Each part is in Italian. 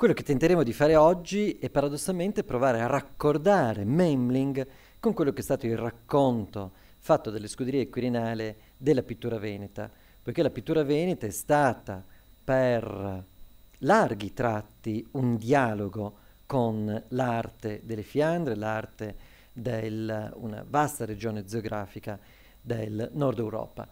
Quello che tenteremo di fare oggi è paradossalmente provare a raccordare Memling con quello che è stato il racconto fatto dalle scuderie Quirinale della pittura veneta, poiché la pittura veneta è stata per larghi tratti un dialogo con l'arte delle Fiandre, l'arte di una vasta regione geografica del nord Europa.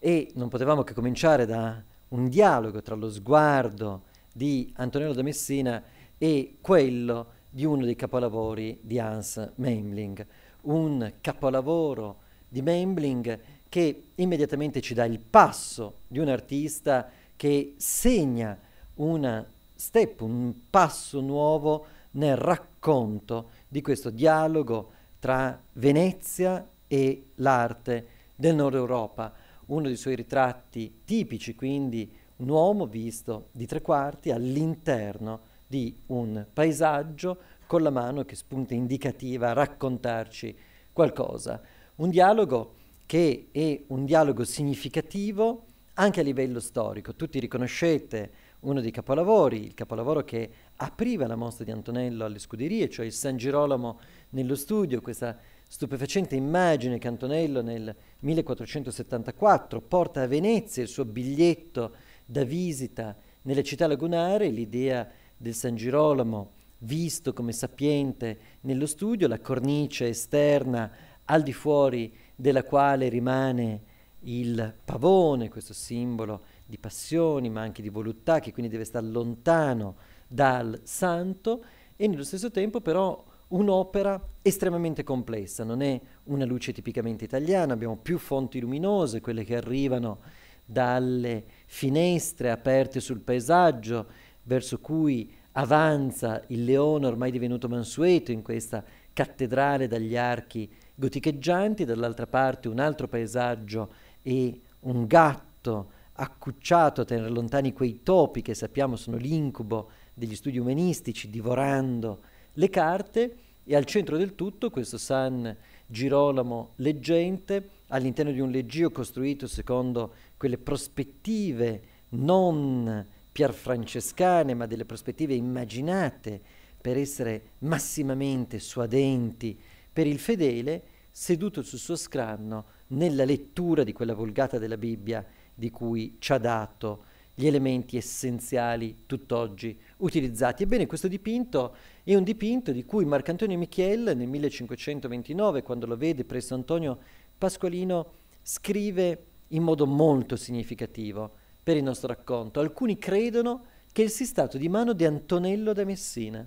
E non potevamo che cominciare da un dialogo tra lo sguardo di Antonello da Messina e quello di uno dei capolavori di Hans Memling, un capolavoro di Memling che immediatamente ci dà il passo di un artista che segna una step, un passo nuovo nel racconto di questo dialogo tra Venezia e l'arte del nord Europa. Uno dei suoi ritratti tipici, quindi un uomo visto di tre quarti all'interno di un paesaggio con la mano che spunta indicativa a raccontarci qualcosa. Un dialogo che è un dialogo significativo anche a livello storico. Tutti riconoscete uno dei capolavori, il capolavoro che apriva la mostra di Antonello alle scuderie, cioè il San Girolamo nello studio, questa stupefacente immagine che Antonello nel 1474 porta a Venezia il suo biglietto da visita nelle città lagunare, l'idea del San Girolamo visto come sapiente nello studio, la cornice esterna al di fuori della quale rimane il pavone, questo simbolo di passioni ma anche di voluttà che quindi deve stare lontano dal santo e nello stesso tempo però un'opera estremamente complessa, non è una luce tipicamente italiana, abbiamo più fonti luminose, quelle che arrivano dalle finestre aperte sul paesaggio verso cui avanza il leone ormai divenuto mansueto in questa cattedrale dagli archi goticheggianti, dall'altra parte un altro paesaggio e un gatto accucciato a tenere lontani quei topi che sappiamo sono l'incubo degli studi umanistici, divorando le carte, e al centro del tutto questo San Girolamo leggente, all'interno di un leggio costruito secondo quelle prospettive non pierfrancescane, ma delle prospettive immaginate per essere massimamente suadenti per il fedele, seduto sul suo scranno nella lettura di quella vulgata della Bibbia di cui ci ha dato gli elementi essenziali tutt'oggi utilizzati. Ebbene, questo dipinto è un dipinto di cui Marcantonio Michel nel 1529, quando lo vede presso Antonio Pasqualino, scrive in modo molto significativo per il nostro racconto. Alcuni credono che sia stato di mano di Antonello da Messina,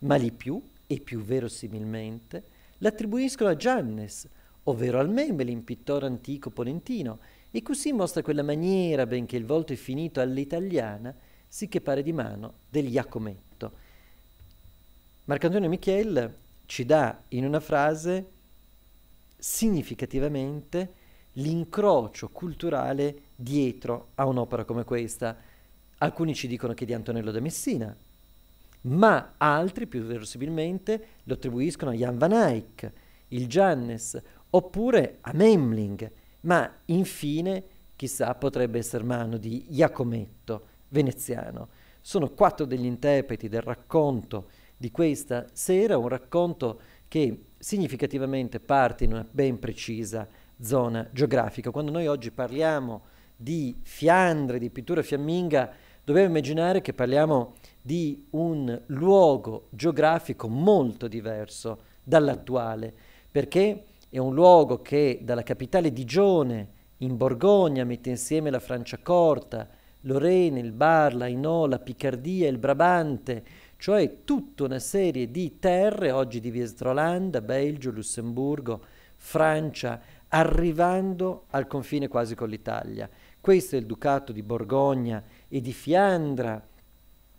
ma di più, e più verosimilmente, l'attribuiscono a Giannes, ovvero al Memmelin, pittore antico ponentino, e così mostra quella maniera, benché il volto è finito all'italiana, sì che pare di mano del Iacometto. Marcantonio Michel ci dà in una frase significativamente l'incrocio culturale dietro a un'opera come questa. Alcuni ci dicono che è di Antonello da Messina, ma altri più verosimilmente lo attribuiscono a Jan van Eyck, il Giannes, oppure a Memling, ma infine chissà potrebbe essere mano di Iacometto, veneziano. Sono quattro degli interpreti del racconto di questa sera, un racconto che significativamente parte in una ben precisa zona geografica. Quando noi oggi parliamo di Fiandre, di pittura fiamminga, dobbiamo immaginare che parliamo di un luogo geografico molto diverso dall'attuale, perché è un luogo che dalla capitale Digione in Borgogna mette insieme la Franciacorta, Lorena, il Bar, l'Ainola, Picardia, il Brabante, cioè tutta una serie di terre oggi divise tra Olanda, Belgio, Lussemburgo, Francia, arrivando al confine quasi con l'Italia. Questo è il Ducato di Borgogna e di Fiandra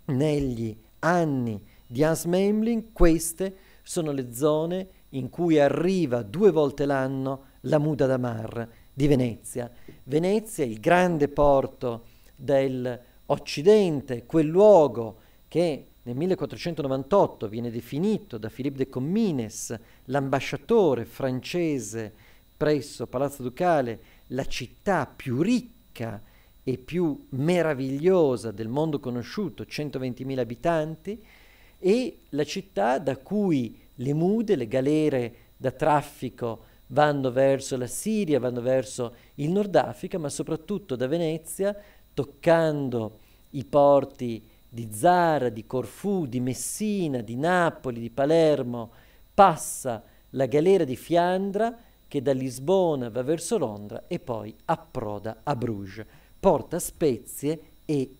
negli anni di Hans Memling, queste sono le zone in cui arriva due volte l'anno la Muda da Mar di Venezia. Venezia, il grande porto dell'Occidente, quel luogo che nel 1498 viene definito da Philippe de Commines, l'ambasciatore francese presso Palazzo Ducale la città più ricca e più meravigliosa del mondo conosciuto, 120.000 abitanti, e la città da cui le mude, le galere da traffico vanno verso la Siria, vanno verso il Nord Africa, ma soprattutto da Venezia, toccando i porti di Zara, di Corfù, di Messina, di Napoli, di Palermo, passa la galera di Fiandra, che da Lisbona va verso Londra e poi approda a Bruges. Porta spezie e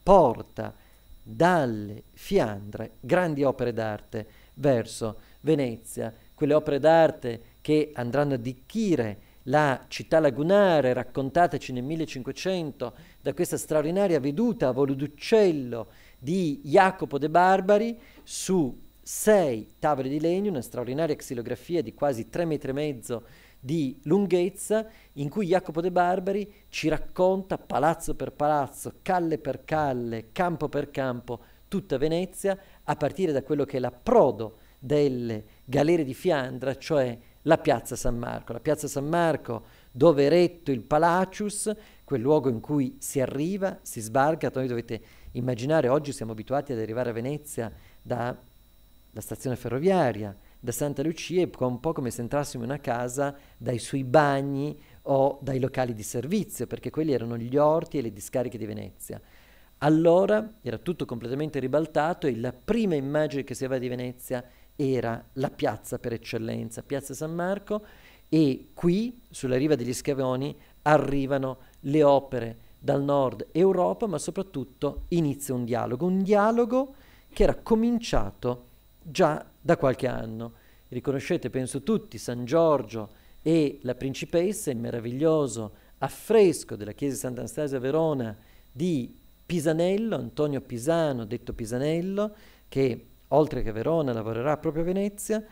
porta dalle Fiandre grandi opere d'arte verso Venezia, quelle opere d'arte che andranno ad arricchire la città lagunare raccontateci nel 1500 da questa straordinaria veduta a volo d'uccello di Jacopo de Barbari su sei tavole di legno, una straordinaria xilografia di quasi tre metri e mezzo di lunghezza, in cui Jacopo de Barbari ci racconta palazzo per palazzo, calle per calle, campo per campo, tutta Venezia, a partire da quello che è l'approdo delle galere di Fiandra, cioè la piazza San Marco. La piazza San Marco, dove è retto il Palacius, quel luogo in cui si arriva, si sbarca. Noi dovete immaginare, oggi siamo abituati ad arrivare a Venezia da la stazione ferroviaria, da Santa Lucia è un po' come se entrassimo in una casa dai suoi bagni o dai locali di servizio, perché quelli erano gli orti e le discariche di Venezia. Allora era tutto completamente ribaltato e la prima immagine che si aveva di Venezia era la piazza per eccellenza, Piazza San Marco, e qui, sulla riva degli Schiavoni, arrivano le opere dal nord Europa, ma soprattutto inizia un dialogo, un dialogo che era cominciato già da qualche anno. Riconoscete, penso tutti, San Giorgio e la principessa, il meraviglioso affresco della chiesa di Sant'Anastasia a Verona di Pisanello, Antonio Pisano, detto Pisanello, che oltre che a Verona lavorerà proprio a Venezia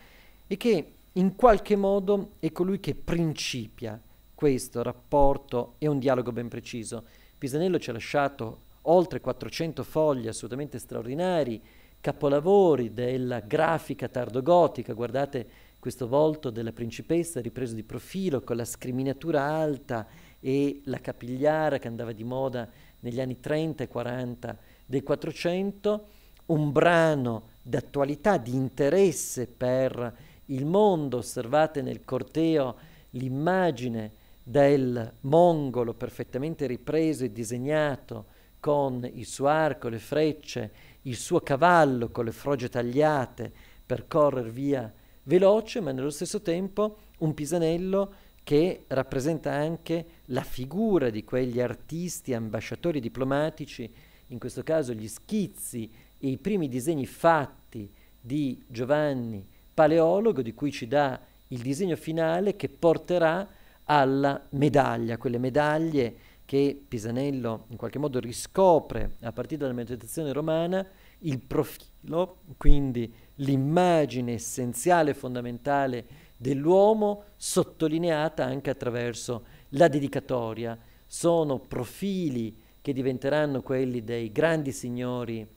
e che in qualche modo è colui che principia questo rapporto e un dialogo ben preciso. Pisanello ci ha lasciato oltre 400 fogli assolutamente straordinari capolavori della grafica tardogotica, guardate questo volto della principessa ripreso di profilo con la scriminatura alta e la capigliara che andava di moda negli anni 30 e 40 del 400, un brano d'attualità, di interesse per il mondo, osservate nel corteo l'immagine del mongolo perfettamente ripreso e disegnato con il suo arco, le frecce, il suo cavallo con le froge tagliate per correre via veloce, ma nello stesso tempo un Pisanello che rappresenta anche la figura di quegli artisti, ambasciatori diplomatici, in questo caso gli schizzi e i primi disegni fatti di Giovanni Paleologo, di cui ci dà il disegno finale che porterà alla medaglia, quelle medaglie che Pisanello in qualche modo riscopre a partire dalla meditazione romana il profilo, quindi l'immagine essenziale, fondamentale dell'uomo, sottolineata anche attraverso la dedicatoria. Sono profili che diventeranno quelli dei grandi signori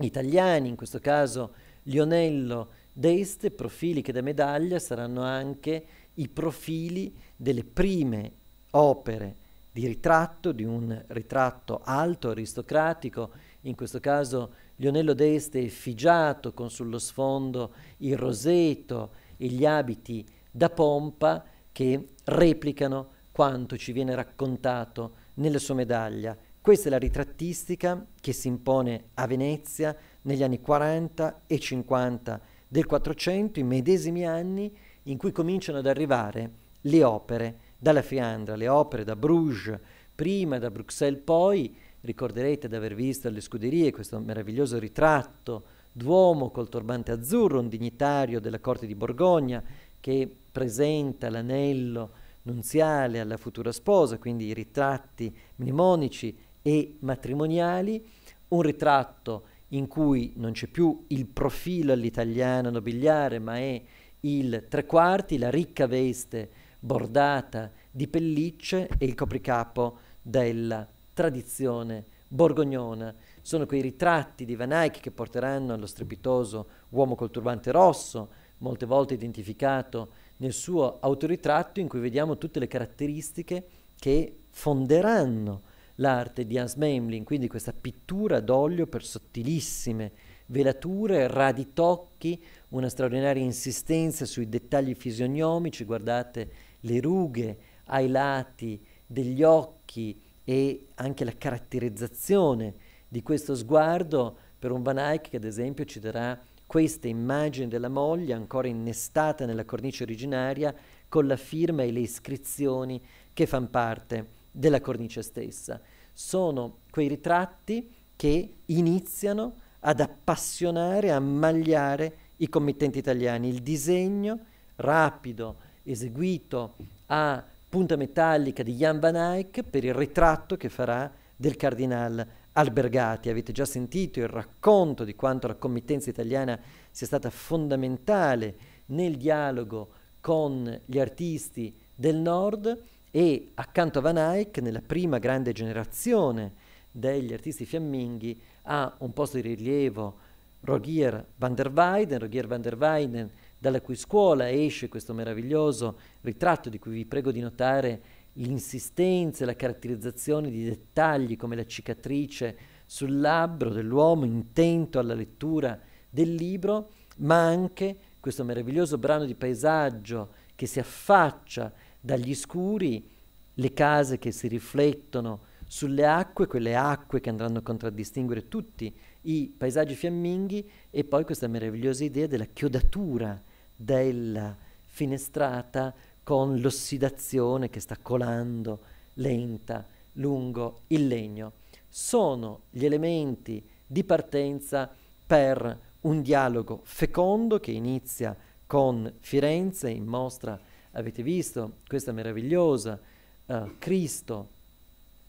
italiani, in questo caso Lionello d'Este, profili che da medaglia saranno anche i profili delle prime opere di ritratto, di un ritratto alto, aristocratico, in questo caso Lionello d'Este effigiato con sullo sfondo il roseto e gli abiti da pompa che replicano quanto ci viene raccontato nella sua medaglia. Questa è la ritrattistica che si impone a Venezia negli anni 40 e 50 del 400, i medesimi anni in cui cominciano ad arrivare le opere dalla Fiandra, le opere da Bruges prima, da Bruxelles poi, ricorderete di aver visto alle scuderie questo meraviglioso ritratto d'uomo col turbante azzurro, un dignitario della corte di Borgogna che presenta l'anello nunziale alla futura sposa, quindi i ritratti mnemonici e matrimoniali, un ritratto in cui non c'è più il profilo all'italiano nobiliare, ma è il tre quarti, la ricca veste bordata di pellicce e il copricapo della tradizione borgognona. Sono quei ritratti di Van Eyck che porteranno allo strepitoso uomo col turbante rosso, molte volte identificato nel suo autoritratto in cui vediamo tutte le caratteristiche che fonderanno l'arte di Hans Memling, quindi questa pittura d'olio per sottilissime velature, radi tocchi, una straordinaria insistenza sui dettagli fisionomici, guardate le rughe ai lati degli occhi e anche la caratterizzazione di questo sguardo per un Van Eyck che ad esempio ci darà questa immagine della moglie ancora innestata nella cornice originaria con la firma e le iscrizioni che fanno parte della cornice stessa. Sono quei ritratti che iniziano ad appassionare, a magliare i committenti italiani. Il disegno rapido, eseguito a punta metallica di Jan van Eyck per il ritratto che farà del cardinale Albergati. Avete già sentito il racconto di quanto la committenza italiana sia stata fondamentale nel dialogo con gli artisti del nord e accanto a Van Eyck, nella prima grande generazione degli artisti fiamminghi, ha un posto di rilievo Rogier van der Weyden. Rogier van der Weyden dalla cui scuola esce questo meraviglioso ritratto di cui vi prego di notare l'insistenza e la caratterizzazione di dettagli come la cicatrice sul labbro dell'uomo intento alla lettura del libro, ma anche questo meraviglioso brano di paesaggio che si affaccia dagli scuri, le case che si riflettono sulle acque, quelle acque che andranno a contraddistinguere tutti i paesaggi fiamminghi e poi questa meravigliosa idea della chiodatura della finestrata con l'ossidazione che sta colando lenta lungo il legno. Sono gli elementi di partenza per un dialogo fecondo che inizia con Firenze in mostra, avete visto questa meravigliosa uh, Cristo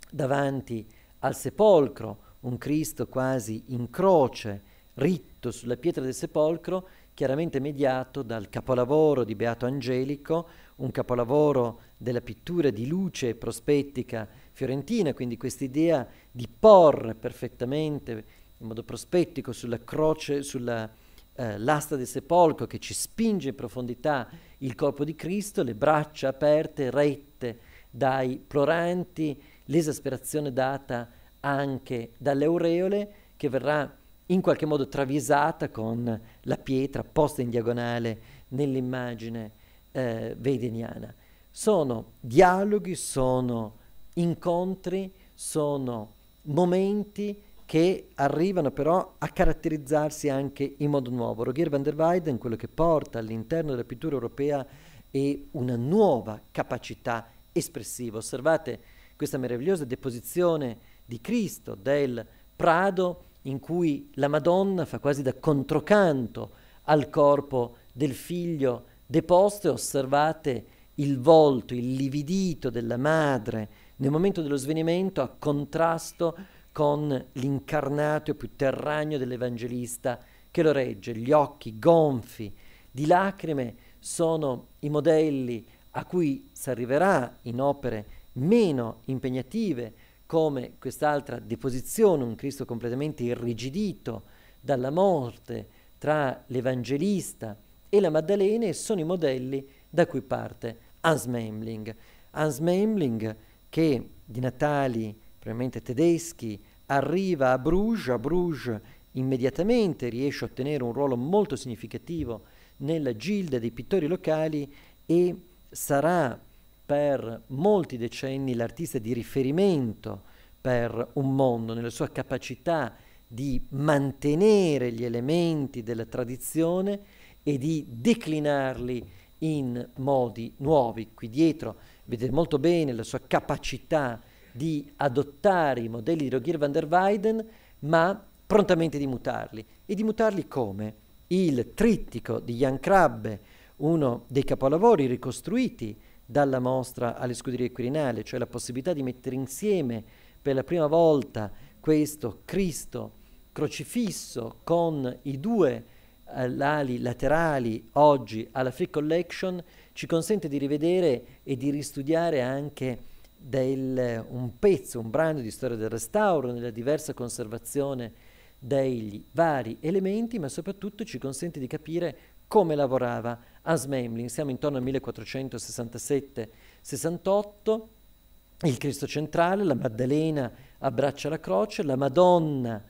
davanti al sepolcro, un Cristo quasi in croce, ritto sulla pietra del sepolcro, chiaramente mediato dal capolavoro di Beato Angelico, un capolavoro della pittura di luce prospettica fiorentina, quindi questa idea di porre perfettamente in modo prospettico sulla croce, sulla eh, l'asta del sepolcro che ci spinge in profondità il corpo di Cristo, le braccia aperte, rette dai ploranti, l'esasperazione data anche dalle aureole che verrà in qualche modo travisata con la pietra posta in diagonale nell'immagine eh, weideniana. Sono dialoghi, sono incontri, sono momenti che arrivano però a caratterizzarsi anche in modo nuovo. Rogier van der Weyden, quello che porta all'interno della pittura europea è una nuova capacità espressiva. Osservate questa meravigliosa deposizione di Cristo del Prado in cui la Madonna fa quasi da controcanto al corpo del figlio deposto e osservate il volto, il lividito della madre nel momento dello svenimento a contrasto con l'incarnato più terragno dell'Evangelista che lo regge, gli occhi gonfi di lacrime sono i modelli a cui si arriverà in opere meno impegnative come quest'altra deposizione, un Cristo completamente irrigidito dalla morte tra l'Evangelista e la Maddalena, sono i modelli da cui parte Hans Memling. Hans Memling che di natali probabilmente tedeschi arriva a Bruges, a Bruges immediatamente riesce a ottenere un ruolo molto significativo nella gilda dei pittori locali e sarà per molti decenni l'artista di riferimento per un mondo, nella sua capacità di mantenere gli elementi della tradizione e di declinarli in modi nuovi. Qui dietro vedete molto bene la sua capacità di adottare i modelli di Rogier van der Weyden, ma prontamente di mutarli. E di mutarli come? Il trittico di Jan Krabbe, uno dei capolavori ricostruiti dalla mostra alle scuderie Quirinale, cioè la possibilità di mettere insieme per la prima volta questo Cristo crocifisso con i due eh, ali laterali oggi alla Free Collection ci consente di rivedere e di ristudiare anche del, un pezzo, un brano di storia del restauro nella diversa conservazione dei vari elementi, ma soprattutto ci consente di capire come lavorava a Smemling, siamo intorno al 1467-68, il Cristo centrale, la Maddalena abbraccia la croce, la Madonna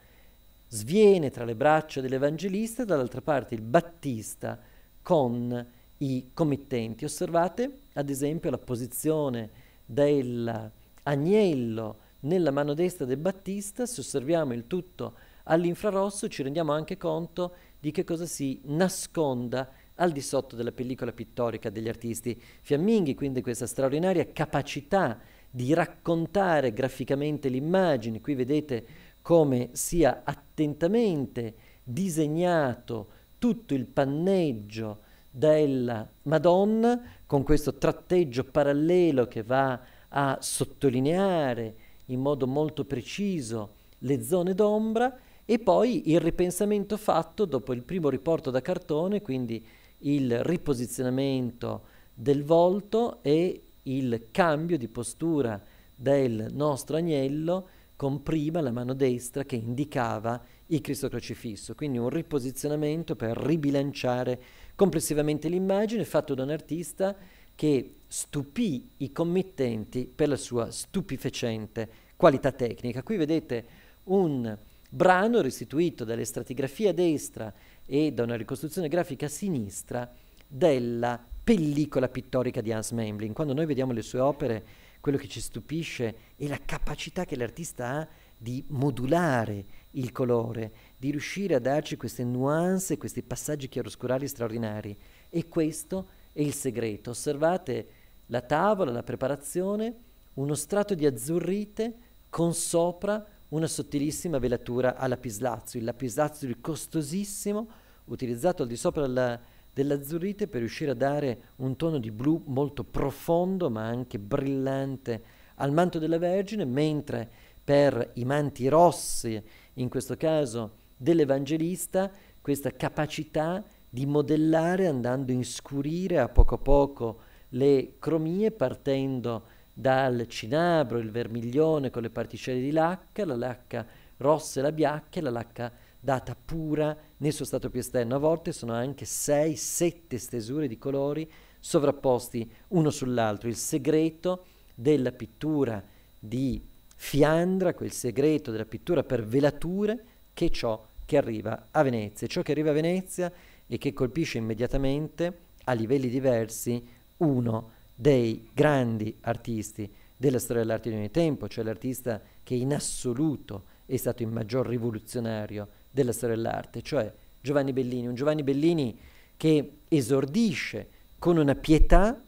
sviene tra le braccia dell'Evangelista e dall'altra parte il Battista con i committenti. Osservate ad esempio la posizione dell'agnello nella mano destra del Battista, se osserviamo il tutto all'infrarosso ci rendiamo anche conto di che cosa si nasconda al di sotto della pellicola pittorica degli artisti fiamminghi, quindi questa straordinaria capacità di raccontare graficamente l'immagine. Qui vedete come sia attentamente disegnato tutto il panneggio della Madonna con questo tratteggio parallelo che va a sottolineare in modo molto preciso le zone d'ombra e poi il ripensamento fatto dopo il primo riporto da cartone, quindi il riposizionamento del volto e il cambio di postura del nostro agnello con prima la mano destra che indicava il Cristo crocifisso, quindi un riposizionamento per ribilanciare complessivamente l'immagine fatto da un artista che stupì i committenti per la sua stupefacente qualità tecnica. Qui vedete un brano restituito dall'estratigrafia a destra e da una ricostruzione grafica a sinistra della pellicola pittorica di Hans Memling. Quando noi vediamo le sue opere, quello che ci stupisce è la capacità che l'artista ha di modulare il colore, di riuscire a darci queste nuance, questi passaggi chiaroscurali straordinari. E questo è il segreto. Osservate la tavola, la preparazione, uno strato di azzurrite con sopra una sottilissima velatura a lapislazzo, il lapislazzo costosissimo utilizzato al di sopra la, dell'azzurrite per riuscire a dare un tono di blu molto profondo ma anche brillante al manto della Vergine, mentre per i manti rossi, in questo caso dell'Evangelista, questa capacità di modellare andando a inscurire a poco a poco le cromie partendo dal cinabro, il vermiglione con le particelle di lacca, la lacca rossa e la bianca la lacca data pura nel suo stato più esterno. A volte sono anche 6-7 stesure di colori sovrapposti uno sull'altro. Il segreto della pittura di Fiandra, quel segreto della pittura per velature, che è ciò che arriva a Venezia. Ciò che arriva a Venezia e che colpisce immediatamente a livelli diversi uno dei grandi artisti della storia dell'arte di ogni tempo, cioè l'artista che in assoluto è stato il maggior rivoluzionario della storia dell'arte, cioè Giovanni Bellini, un Giovanni Bellini che esordisce con una pietà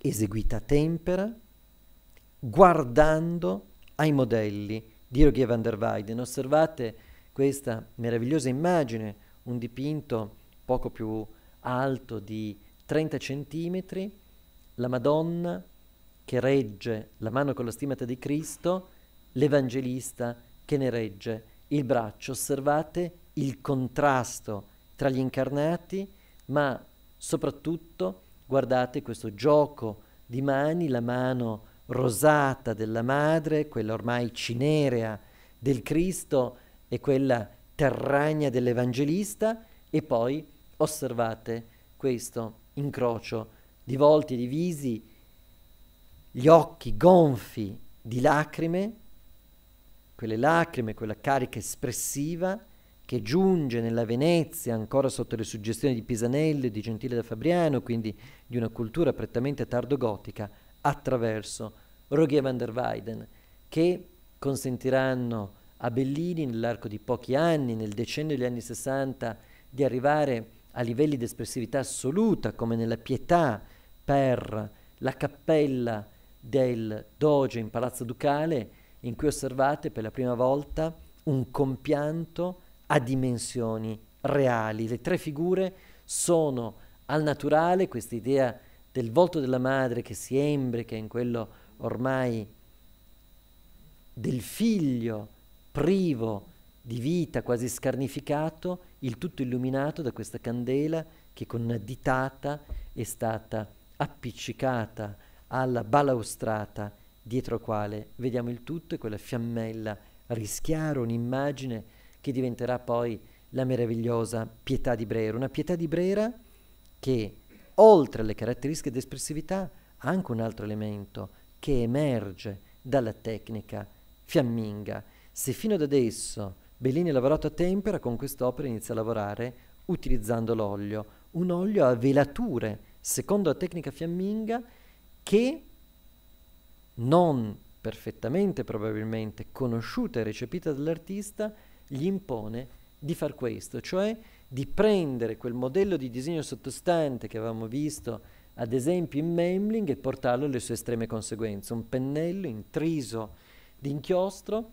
eseguita a tempera, guardando ai modelli di Rogier van der Weyden. Osservate questa meravigliosa immagine, un dipinto poco più alto di 30 centimetri, la Madonna che regge la mano con la stimata di Cristo, l'Evangelista che ne regge il braccio. Osservate il contrasto tra gli incarnati, ma soprattutto guardate questo gioco di mani, la mano rosata della madre, quella ormai cinerea del Cristo e quella terragna dell'Evangelista, e poi osservate questo incrocio di volti, di visi, gli occhi gonfi di lacrime, quelle lacrime, quella carica espressiva che giunge nella Venezia ancora sotto le suggestioni di Pisanello e di Gentile da Fabriano, quindi di una cultura prettamente tardogotica, attraverso Rogier van der Weyden, che consentiranno a Bellini nell'arco di pochi anni, nel decennio degli anni 60, di arrivare a livelli di espressività assoluta, come nella pietà, per la cappella del doge in Palazzo Ducale in cui osservate per la prima volta un compianto a dimensioni reali. Le tre figure sono al naturale questa idea del volto della madre che si embrica in quello ormai del figlio privo di vita, quasi scarnificato, il tutto illuminato da questa candela che con una ditata è stata appiccicata alla balaustrata dietro quale vediamo il tutto e quella fiammella rischiara un'immagine che diventerà poi la meravigliosa pietà di Brera, una pietà di Brera che oltre alle caratteristiche di espressività ha anche un altro elemento che emerge dalla tecnica fiamminga. Se fino ad adesso Bellini ha lavorato a tempera, con quest'opera inizia a lavorare utilizzando l'olio, un olio a velature secondo la tecnica fiamminga, che non perfettamente probabilmente conosciuta e recepita dall'artista, gli impone di far questo, cioè di prendere quel modello di disegno sottostante che avevamo visto ad esempio in Memling e portarlo alle sue estreme conseguenze, un pennello intriso di inchiostro,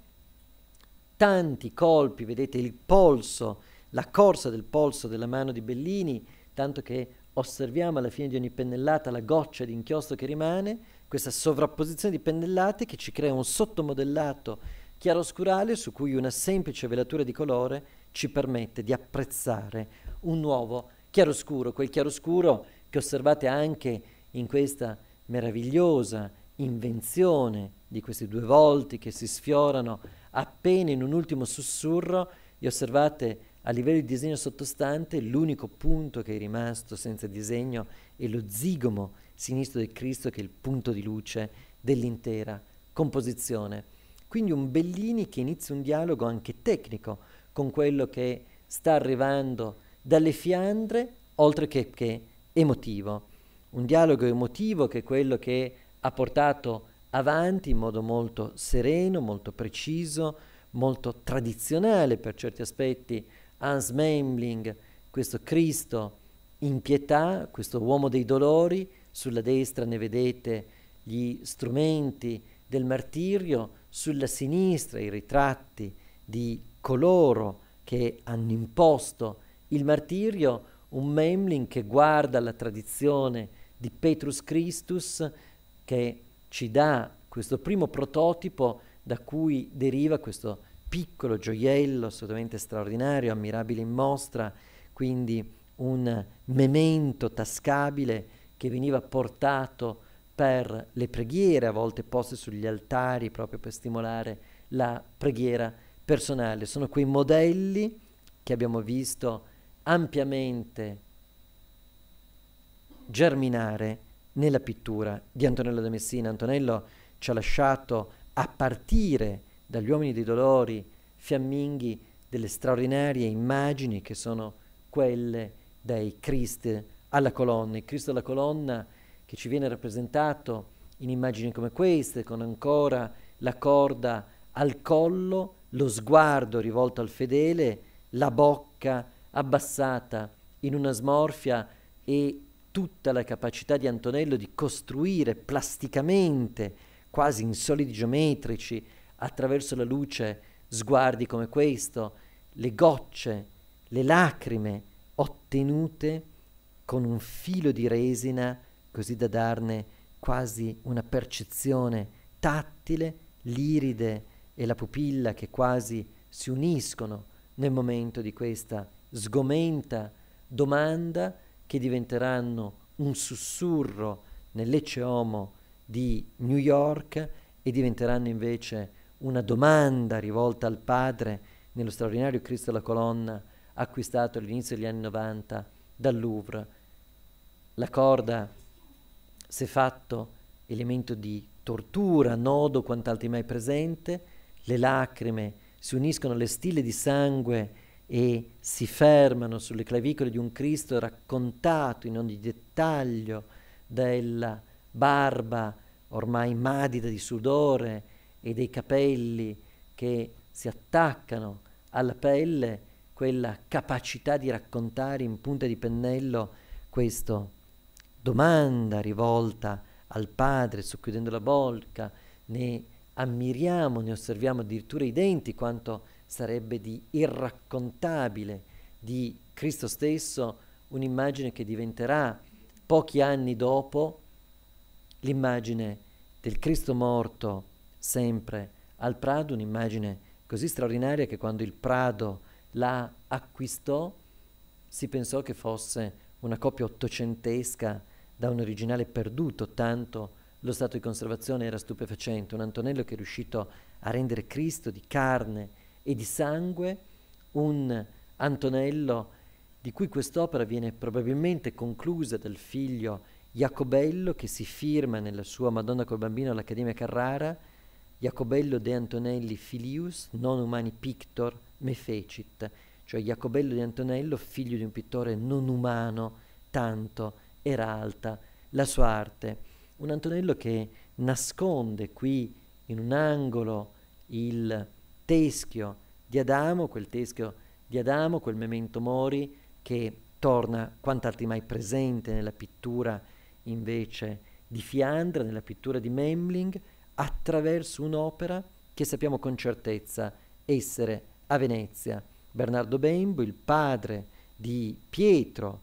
tanti colpi, vedete il polso, la corsa del polso della mano di Bellini, tanto che osserviamo alla fine di ogni pennellata la goccia di inchiostro che rimane, questa sovrapposizione di pennellate che ci crea un sottomodellato chiaroscurale su cui una semplice velatura di colore ci permette di apprezzare un nuovo chiaroscuro, quel chiaroscuro che osservate anche in questa meravigliosa invenzione di questi due volti che si sfiorano appena in un ultimo sussurro e osservate a livello di disegno sottostante, l'unico punto che è rimasto senza disegno è lo zigomo sinistro del Cristo, che è il punto di luce dell'intera composizione. Quindi un Bellini che inizia un dialogo anche tecnico con quello che sta arrivando dalle Fiandre, oltre che, che emotivo. Un dialogo emotivo che è quello che ha portato avanti in modo molto sereno, molto preciso, molto tradizionale per certi aspetti Hans Memling, questo Cristo in pietà, questo uomo dei dolori, sulla destra ne vedete gli strumenti del martirio, sulla sinistra i ritratti di coloro che hanno imposto il martirio, un Memling che guarda la tradizione di Petrus Christus che ci dà questo primo prototipo da cui deriva questo piccolo gioiello assolutamente straordinario, ammirabile in mostra, quindi un memento tascabile che veniva portato per le preghiere, a volte poste sugli altari proprio per stimolare la preghiera personale. Sono quei modelli che abbiamo visto ampiamente germinare nella pittura di Antonello da Messina. Antonello ci ha lasciato a partire dagli uomini dei dolori fiamminghi delle straordinarie immagini che sono quelle dei Cristi alla colonna. Il Cristo alla colonna che ci viene rappresentato in immagini come queste, con ancora la corda al collo, lo sguardo rivolto al fedele, la bocca abbassata in una smorfia e tutta la capacità di Antonello di costruire plasticamente, quasi in solidi geometrici, attraverso la luce sguardi come questo, le gocce, le lacrime ottenute con un filo di resina così da darne quasi una percezione tattile, l'iride e la pupilla che quasi si uniscono nel momento di questa sgomenta domanda che diventeranno un sussurro nel Lecce Homo di New York e diventeranno invece una domanda rivolta al padre nello straordinario Cristo alla colonna acquistato all'inizio degli anni 90 dal Louvre. La corda si è fatto elemento di tortura, nodo quant'altro mai presente, le lacrime si uniscono alle stille di sangue e si fermano sulle clavicole di un Cristo raccontato in ogni dettaglio della barba ormai madida di sudore, e dei capelli che si attaccano alla pelle, quella capacità di raccontare in punta di pennello questa domanda rivolta al padre, socchiudendo la bocca, ne ammiriamo, ne osserviamo addirittura i denti, quanto sarebbe di irraccontabile di Cristo stesso, un'immagine che diventerà pochi anni dopo l'immagine del Cristo morto sempre al Prado, un'immagine così straordinaria che quando il Prado la acquistò si pensò che fosse una copia ottocentesca da un originale perduto, tanto lo stato di conservazione era stupefacente, un Antonello che è riuscito a rendere Cristo di carne e di sangue, un Antonello di cui quest'opera viene probabilmente conclusa dal figlio Jacobello che si firma nella sua Madonna col bambino all'Accademia Carrara Jacobello de Antonelli Filius, non umani pictor, me fecit, cioè Jacobello di Antonello, figlio di un pittore non umano, tanto era alta la sua arte. Un Antonello che nasconde qui in un angolo il teschio di Adamo, quel teschio di Adamo, quel memento mori che torna quant'altri mai presente nella pittura invece di Fiandra, nella pittura di Memling, attraverso un'opera che sappiamo con certezza essere a Venezia. Bernardo Bembo, il padre di Pietro,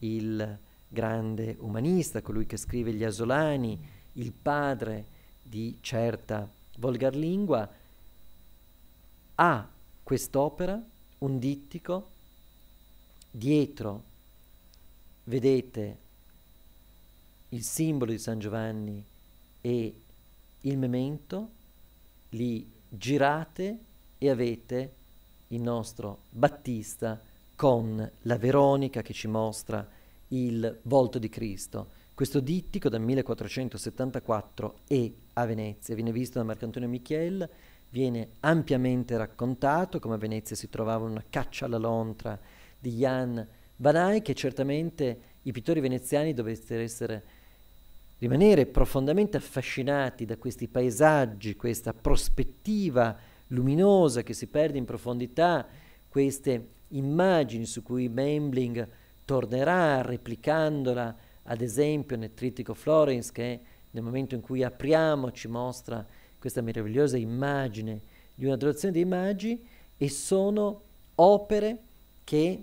il grande umanista, colui che scrive gli Asolani, il padre di certa volgar lingua, ha quest'opera, un dittico, dietro vedete il simbolo di San Giovanni e il memento, li girate e avete il nostro Battista con la Veronica che ci mostra il volto di Cristo. Questo dittico dal 1474 è a Venezia, viene visto da Marcantonio Michiel, viene ampiamente raccontato come a Venezia si trovava una caccia alla lontra di Jan Banai che certamente i pittori veneziani dovessero essere rimanere profondamente affascinati da questi paesaggi, questa prospettiva luminosa che si perde in profondità, queste immagini su cui Membling tornerà replicandola ad esempio nel trittico Florence che nel momento in cui apriamo ci mostra questa meravigliosa immagine di una donazione dei magi e sono opere che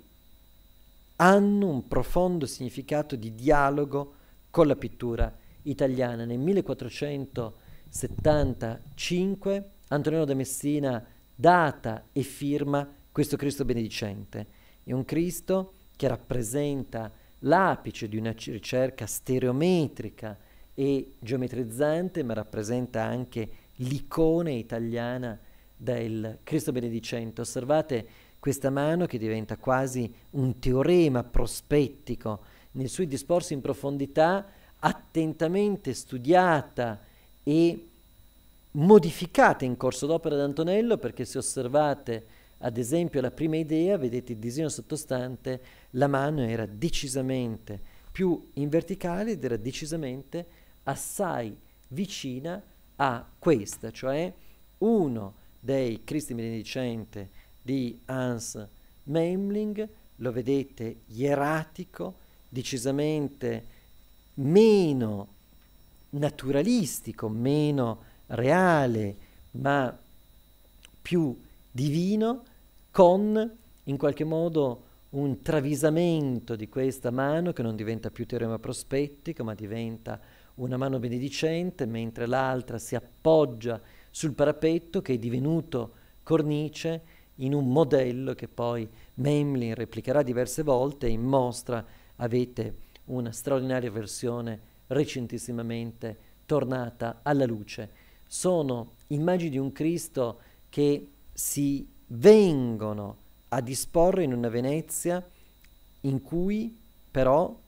hanno un profondo significato di dialogo con la pittura italiana nel 1475 Antonino da Messina data e firma questo Cristo benedicente. È un Cristo che rappresenta l'apice di una ricerca stereometrica e geometrizzante, ma rappresenta anche l'icone italiana del Cristo benedicente. Osservate questa mano che diventa quasi un teorema prospettico nei suoi discorsi in profondità attentamente studiata e modificata in corso d'opera da Antonello perché se osservate ad esempio la prima idea, vedete il disegno sottostante, la mano era decisamente più in verticale ed era decisamente assai vicina a questa, cioè uno dei Cristi Benedicente di Hans Memling, lo vedete ieratico, decisamente meno naturalistico, meno reale, ma più divino, con in qualche modo un travisamento di questa mano che non diventa più teorema prospettico, ma diventa una mano benedicente, mentre l'altra si appoggia sul parapetto che è divenuto cornice in un modello che poi Memlin replicherà diverse volte in mostra avete una straordinaria versione recentissimamente tornata alla luce. Sono immagini di un Cristo che si vengono a disporre in una Venezia in cui però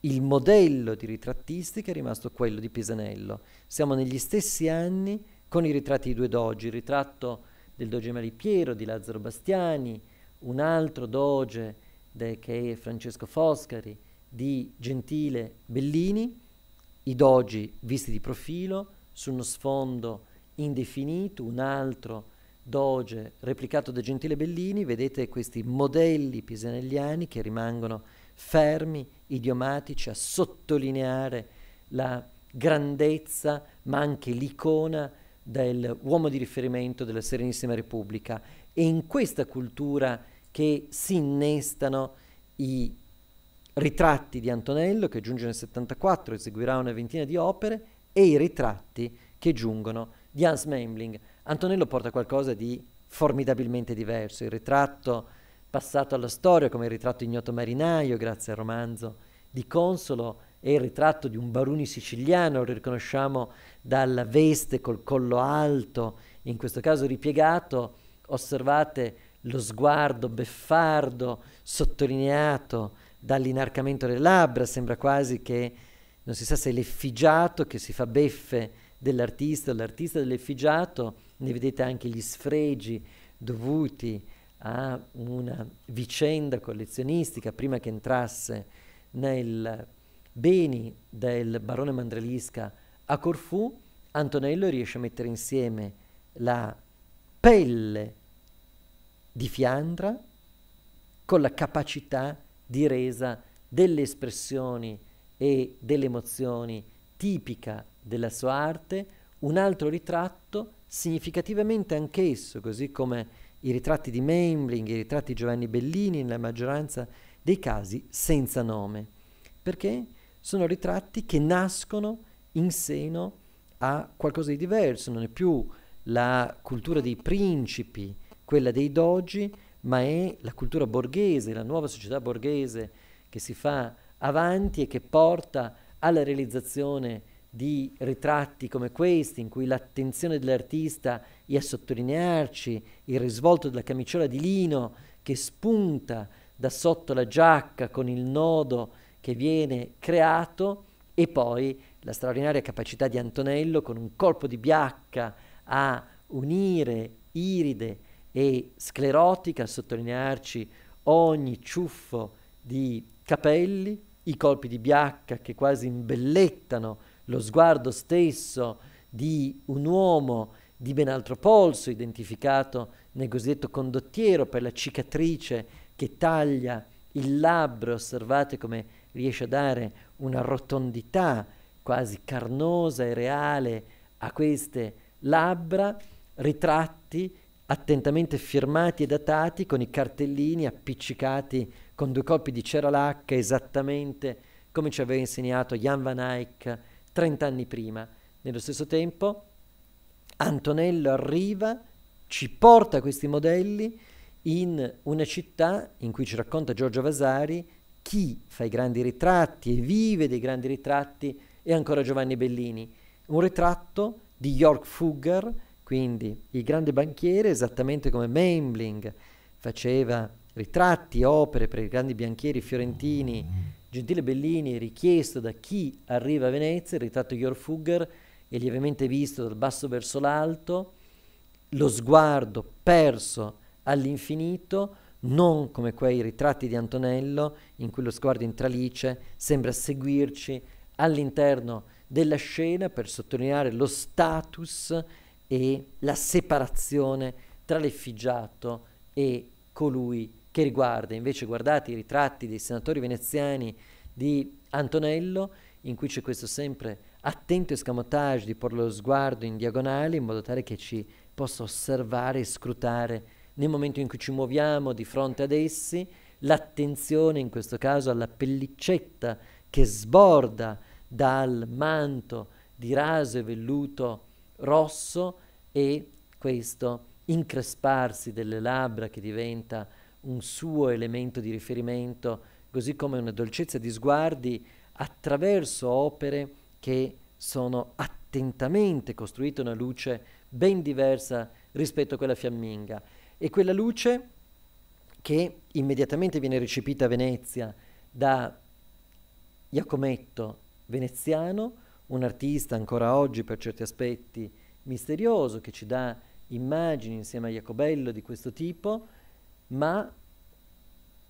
il modello di ritrattistica è rimasto quello di Pisanello. Siamo negli stessi anni con i ritratti di due dogi, il ritratto del doge Malipiero, di Lazzaro Bastiani, un altro doge de, che è Francesco Foscari, di Gentile Bellini, i dogi visti di profilo, su uno sfondo indefinito, un altro doge replicato da Gentile Bellini, vedete questi modelli pisanelliani che rimangono fermi, idiomatici, a sottolineare la grandezza, ma anche l'icona dell'uomo di riferimento della Serenissima Repubblica. E in questa cultura che si innestano i ritratti di Antonello che giunge nel 74 eseguirà una ventina di opere e i ritratti che giungono di Hans Memling. Antonello porta qualcosa di formidabilmente diverso, il ritratto passato alla storia come il ritratto ignoto marinaio grazie al romanzo di Consolo e il ritratto di un baruni siciliano, lo riconosciamo dalla veste col collo alto, in questo caso ripiegato, osservate lo sguardo beffardo, sottolineato dall'inarcamento delle labbra, sembra quasi che non si sa se l'effigiato che si fa beffe dell'artista l'artista dell'effigiato, ne vedete anche gli sfregi dovuti a una vicenda collezionistica prima che entrasse nei beni del barone Mandrelisca a Corfù, Antonello riesce a mettere insieme la pelle di Fiandra con la capacità di di resa delle espressioni e delle emozioni tipica della sua arte, un altro ritratto significativamente anch'esso, così come i ritratti di Memling, i ritratti di Giovanni Bellini, nella maggioranza dei casi senza nome, perché sono ritratti che nascono in seno a qualcosa di diverso, non è più la cultura dei principi, quella dei dogi, ma è la cultura borghese, la nuova società borghese che si fa avanti e che porta alla realizzazione di ritratti come questi, in cui l'attenzione dell'artista è a sottolinearci il risvolto della camiciola di lino che spunta da sotto la giacca con il nodo che viene creato e poi la straordinaria capacità di Antonello con un colpo di biacca a unire iride e sclerotica a sottolinearci ogni ciuffo di capelli, i colpi di biacca che quasi imbellettano lo sguardo stesso di un uomo di ben altro polso, identificato nel cosiddetto condottiero per la cicatrice che taglia il labbro, osservate come riesce a dare una rotondità quasi carnosa e reale a queste labbra, ritratti attentamente firmati e datati con i cartellini appiccicati con due colpi di cera lacca esattamente come ci aveva insegnato Jan van Eyck 30 anni prima. Nello stesso tempo Antonello arriva, ci porta questi modelli in una città in cui ci racconta Giorgio Vasari chi fa i grandi ritratti e vive dei grandi ritratti è ancora Giovanni Bellini. Un ritratto di York Fugger quindi il grande banchiere, esattamente come Membling faceva ritratti, opere per i grandi bianchieri fiorentini, Gentile Bellini, richiesto da chi arriva a Venezia, il ritratto di Orfugger è lievemente visto dal basso verso l'alto, lo sguardo perso all'infinito, non come quei ritratti di Antonello in cui lo sguardo in tralice sembra seguirci all'interno della scena per sottolineare lo status e la separazione tra l'effigiato e colui che riguarda. Invece guardate i ritratti dei senatori veneziani di Antonello, in cui c'è questo sempre attento escamotage di porre lo sguardo in diagonale in modo tale che ci possa osservare e scrutare nel momento in cui ci muoviamo di fronte ad essi, l'attenzione in questo caso alla pellicetta che sborda dal manto di raso e velluto rosso e questo incresparsi delle labbra che diventa un suo elemento di riferimento, così come una dolcezza di sguardi attraverso opere che sono attentamente costruite una luce ben diversa rispetto a quella fiamminga. E quella luce che immediatamente viene recepita a Venezia da Iacometto veneziano, un artista ancora oggi per certi aspetti misterioso che ci dà immagini insieme a Jacobello di questo tipo, ma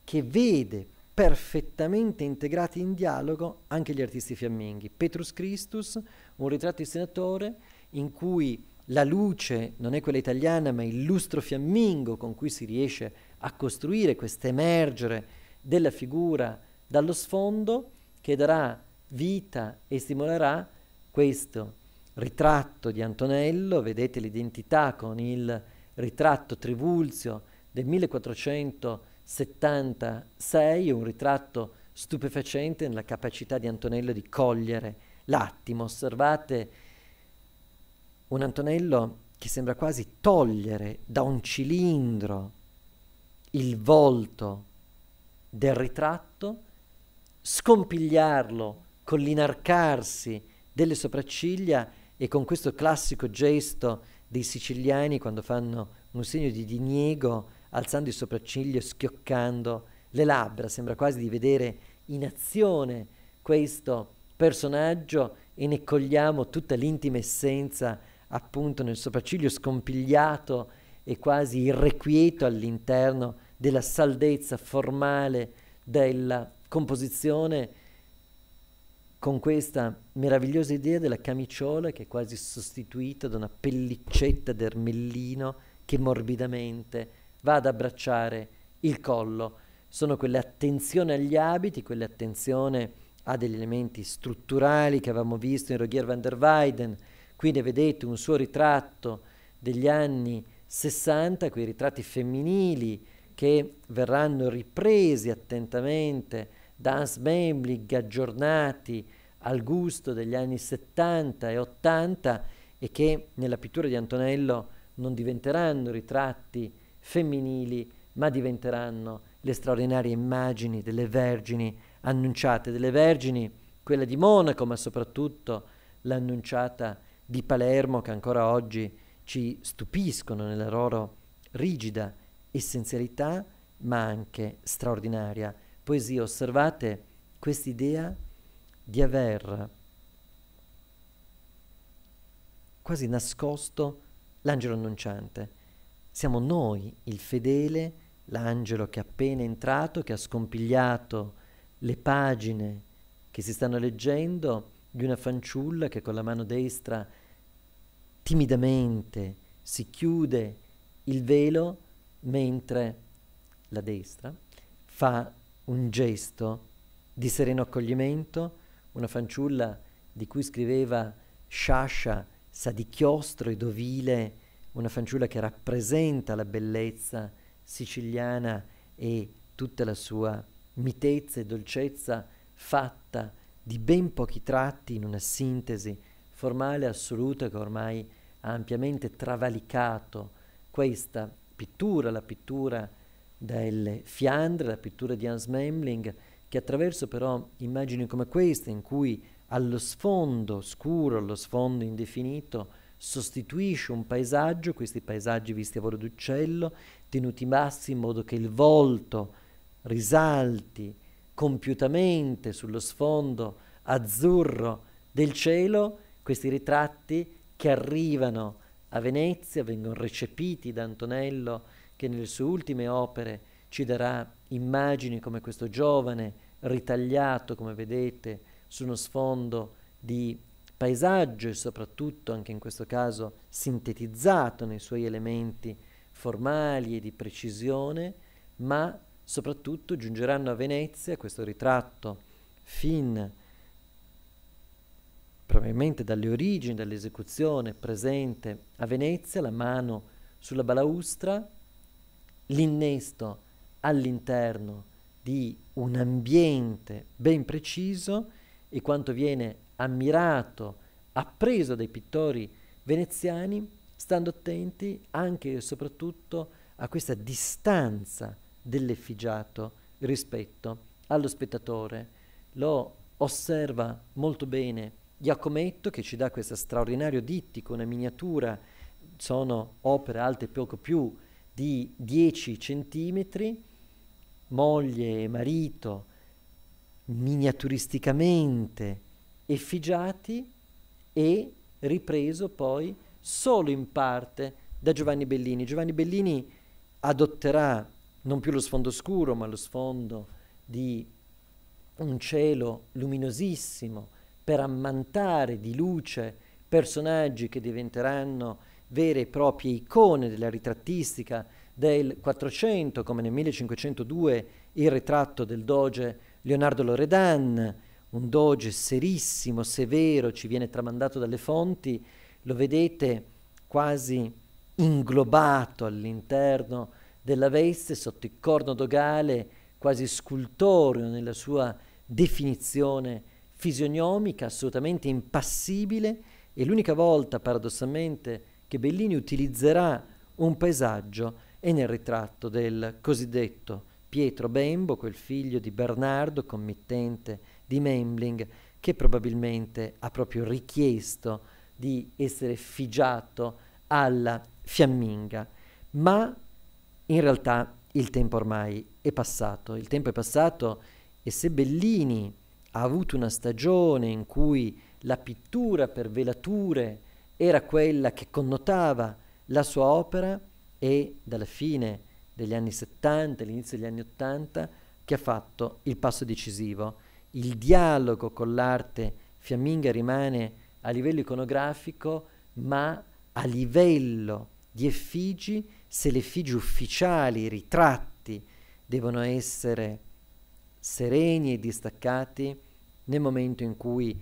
che vede perfettamente integrati in dialogo anche gli artisti fiamminghi. Petrus Christus, un ritratto di senatore in cui la luce non è quella italiana ma il lustro fiammingo con cui si riesce a costruire questo emergere della figura dallo sfondo che darà vita e stimolerà questo ritratto di Antonello, vedete l'identità con il ritratto Trivulzio del 1476, un ritratto stupefacente nella capacità di Antonello di cogliere l'attimo. Osservate un Antonello che sembra quasi togliere da un cilindro il volto del ritratto, scompigliarlo con l'inarcarsi delle sopracciglia e con questo classico gesto dei siciliani quando fanno un segno di diniego alzando i sopracciglio e schioccando le labbra. Sembra quasi di vedere in azione questo personaggio e ne cogliamo tutta l'intima essenza appunto nel sopracciglio scompigliato e quasi irrequieto all'interno della saldezza formale della composizione con questa meravigliosa idea della camiciola che è quasi sostituita da una pellicetta d'ermellino che morbidamente va ad abbracciare il collo. Sono quelle attenzioni agli abiti, quelle attenzioni a degli elementi strutturali che avevamo visto in Rogier van der Weyden. Qui ne vedete un suo ritratto degli anni 60, quei ritratti femminili che verranno ripresi attentamente dance memling aggiornati al gusto degli anni 70 e 80 e che nella pittura di Antonello non diventeranno ritratti femminili, ma diventeranno le straordinarie immagini delle vergini annunciate, delle vergini, quella di Monaco, ma soprattutto l'annunciata di Palermo che ancora oggi ci stupiscono nella loro rigida essenzialità, ma anche straordinaria poesia, osservate quest'idea di aver quasi nascosto l'angelo annunciante. Siamo noi, il fedele, l'angelo che è appena entrato, che ha scompigliato le pagine che si stanno leggendo di una fanciulla che con la mano destra timidamente si chiude il velo mentre la destra fa un gesto di sereno accoglimento, una fanciulla di cui scriveva Sciascia sa di chiostro ed ovile, una fanciulla che rappresenta la bellezza siciliana e tutta la sua mitezza e dolcezza fatta di ben pochi tratti in una sintesi formale assoluta che ormai ha ampiamente travalicato questa pittura, la pittura delle Fiandre, la pittura di Hans Memling, che attraverso però immagini come queste, in cui allo sfondo scuro, allo sfondo indefinito, sostituisce un paesaggio, questi paesaggi visti a volo d'uccello, tenuti bassi in modo che il volto risalti compiutamente sullo sfondo azzurro del cielo, questi ritratti che arrivano a Venezia, vengono recepiti da Antonello che nelle sue ultime opere ci darà immagini come questo giovane ritagliato, come vedete, su uno sfondo di paesaggio e soprattutto, anche in questo caso, sintetizzato nei suoi elementi formali e di precisione, ma soprattutto giungeranno a Venezia questo ritratto fin probabilmente dalle origini, dall'esecuzione presente a Venezia, la mano sulla balaustra, l'innesto all'interno di un ambiente ben preciso e quanto viene ammirato, appreso dai pittori veneziani, stando attenti anche e soprattutto a questa distanza dell'effigiato rispetto allo spettatore. Lo osserva molto bene Giacometto che ci dà questo straordinario dittico, una miniatura, sono opere alte poco più di 10 centimetri, moglie e marito miniaturisticamente effigiati e ripreso poi solo in parte da Giovanni Bellini. Giovanni Bellini adotterà non più lo sfondo scuro, ma lo sfondo di un cielo luminosissimo per ammantare di luce personaggi che diventeranno vere e proprie icone della ritrattistica del 400, come nel 1502 il ritratto del doge Leonardo Loredan, un doge serissimo, severo, ci viene tramandato dalle fonti, lo vedete quasi inglobato all'interno della veste sotto il corno dogale, quasi scultoreo nella sua definizione fisionomica, assolutamente impassibile e l'unica volta paradossalmente che Bellini utilizzerà un paesaggio e nel ritratto del cosiddetto Pietro Bembo, quel figlio di Bernardo, committente di Membling, che probabilmente ha proprio richiesto di essere figiato alla fiamminga. Ma in realtà il tempo ormai è passato, il tempo è passato e se Bellini ha avuto una stagione in cui la pittura per velature era quella che connotava la sua opera e dalla fine degli anni 70, all'inizio degli anni 80, che ha fatto il passo decisivo. Il dialogo con l'arte fiamminga rimane a livello iconografico, ma a livello di effigi, se le effigi ufficiali, i ritratti, devono essere sereni e distaccati nel momento in cui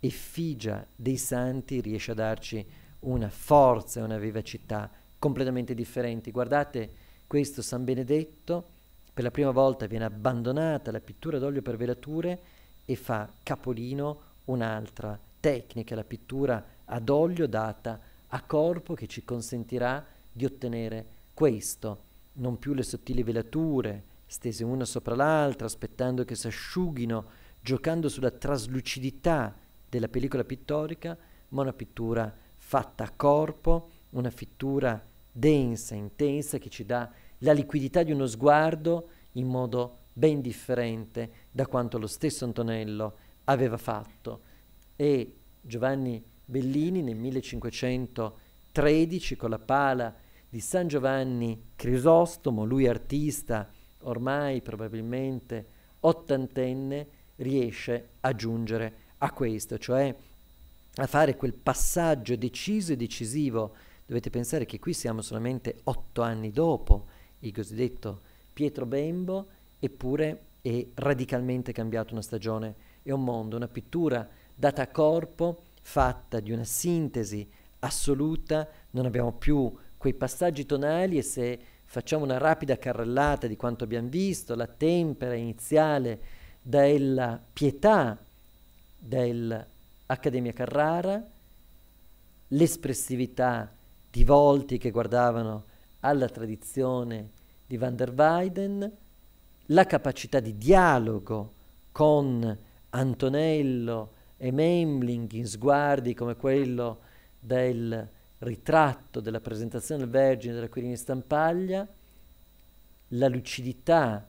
effigia dei santi riesce a darci una forza e una vivacità completamente differenti. Guardate questo San Benedetto, per la prima volta viene abbandonata la pittura d'olio per velature e fa capolino un'altra tecnica, la pittura ad olio data a corpo che ci consentirà di ottenere questo, non più le sottili velature stese una sopra l'altra, aspettando che si asciughino, giocando sulla traslucidità della pellicola pittorica, ma una pittura fatta a corpo, una pittura densa, intensa, che ci dà la liquidità di uno sguardo in modo ben differente da quanto lo stesso Antonello aveva fatto. E Giovanni Bellini nel 1513 con la pala di San Giovanni Crisostomo, lui artista ormai probabilmente ottantenne, riesce a giungere a a questo, cioè a fare quel passaggio deciso e decisivo. Dovete pensare che qui siamo solamente otto anni dopo il cosiddetto Pietro Bembo, eppure è radicalmente cambiato una stagione e un mondo, una pittura data a corpo, fatta di una sintesi assoluta, non abbiamo più quei passaggi tonali e se facciamo una rapida carrellata di quanto abbiamo visto, la tempera iniziale della pietà dell'Accademia Carrara, l'espressività di volti che guardavano alla tradizione di van der Weyden, la capacità di dialogo con Antonello e Memling in sguardi come quello del ritratto della presentazione del Vergine della Quirina Stampaglia, la lucidità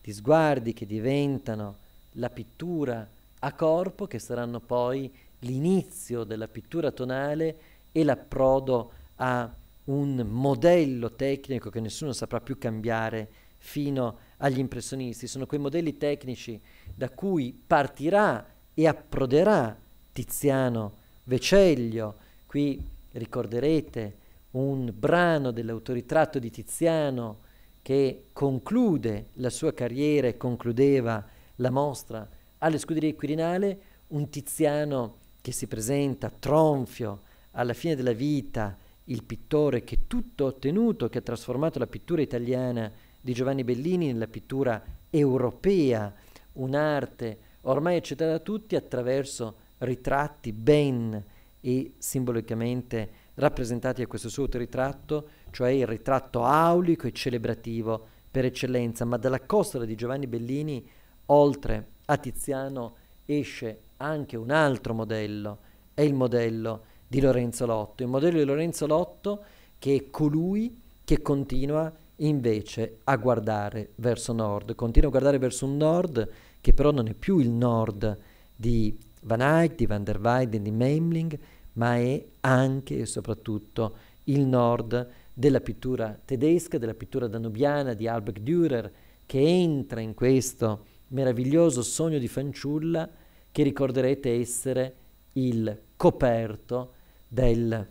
di sguardi che diventano la pittura a corpo che saranno poi l'inizio della pittura tonale e l'approdo a un modello tecnico che nessuno saprà più cambiare fino agli impressionisti. Sono quei modelli tecnici da cui partirà e approderà Tiziano Veceglio. Qui ricorderete un brano dell'autoritratto di Tiziano che conclude la sua carriera e concludeva la mostra alle scuderie Quirinale un Tiziano che si presenta tronfio alla fine della vita, il pittore che tutto ha ottenuto, che ha trasformato la pittura italiana di Giovanni Bellini nella pittura europea, un'arte ormai accettata da tutti attraverso ritratti ben e simbolicamente rappresentati a questo suo ritratto, cioè il ritratto aulico e celebrativo per eccellenza, ma dalla costola di Giovanni Bellini oltre a Tiziano esce anche un altro modello, è il modello di Lorenzo Lotto, il modello di Lorenzo Lotto che è colui che continua invece a guardare verso nord, continua a guardare verso un nord che però non è più il nord di Van Eyck, di Van der Weyden, di Memling, ma è anche e soprattutto il nord della pittura tedesca, della pittura danubiana di Albrecht Dürer, che entra in questo meraviglioso sogno di fanciulla che ricorderete essere il coperto del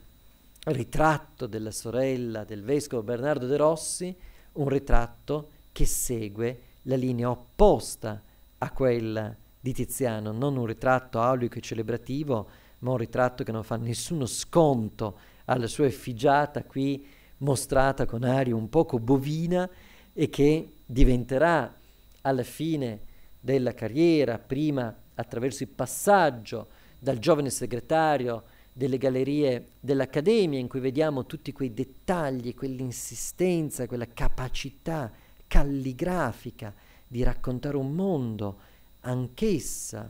ritratto della sorella del vescovo Bernardo de Rossi, un ritratto che segue la linea opposta a quella di Tiziano, non un ritratto aulico e celebrativo, ma un ritratto che non fa nessuno sconto alla sua effigiata qui mostrata con aria un poco bovina e che diventerà alla fine della carriera, prima attraverso il passaggio dal giovane segretario delle gallerie dell'Accademia in cui vediamo tutti quei dettagli, quell'insistenza, quella capacità calligrafica di raccontare un mondo, anch'essa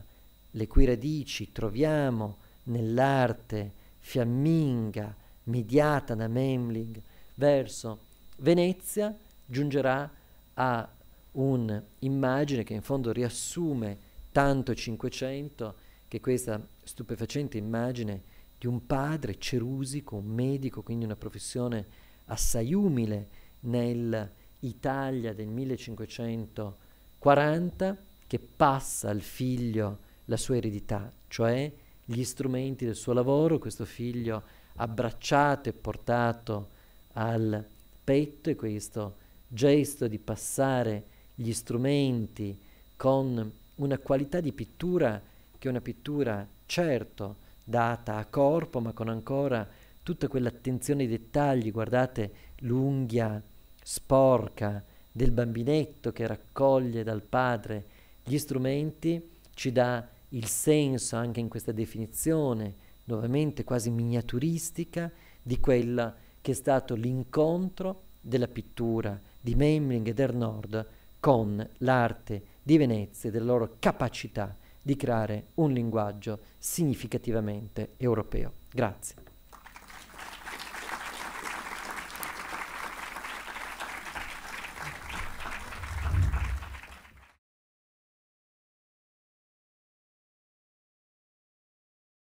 le cui radici troviamo nell'arte fiamminga mediata da Memling verso Venezia, giungerà a un'immagine che in fondo riassume tanto 500, che questa stupefacente immagine di un padre cerusico, un medico, quindi una professione assai umile nell'Italia del 1540 che passa al figlio la sua eredità, cioè gli strumenti del suo lavoro, questo figlio abbracciato e portato al petto e questo gesto di passare gli strumenti, con una qualità di pittura che è una pittura, certo, data a corpo, ma con ancora tutta quell'attenzione ai dettagli. Guardate l'unghia sporca del bambinetto che raccoglie dal padre gli strumenti, ci dà il senso anche in questa definizione, nuovamente quasi miniaturistica, di quella che è stato l'incontro della pittura di Memling e del Nord con l'arte di Venezia e della loro capacità di creare un linguaggio significativamente europeo. Grazie.